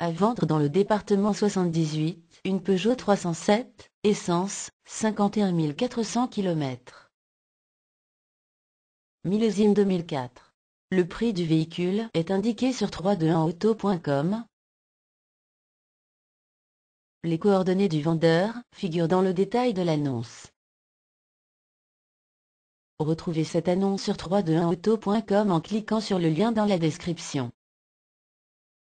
À vendre dans le département 78, une Peugeot 307, essence, 51 400 km. Millésime 2004. Le prix du véhicule est indiqué sur 321auto.com. Les coordonnées du vendeur figurent dans le détail de l'annonce. Retrouvez cette annonce sur 321auto.com en cliquant sur le lien dans la description.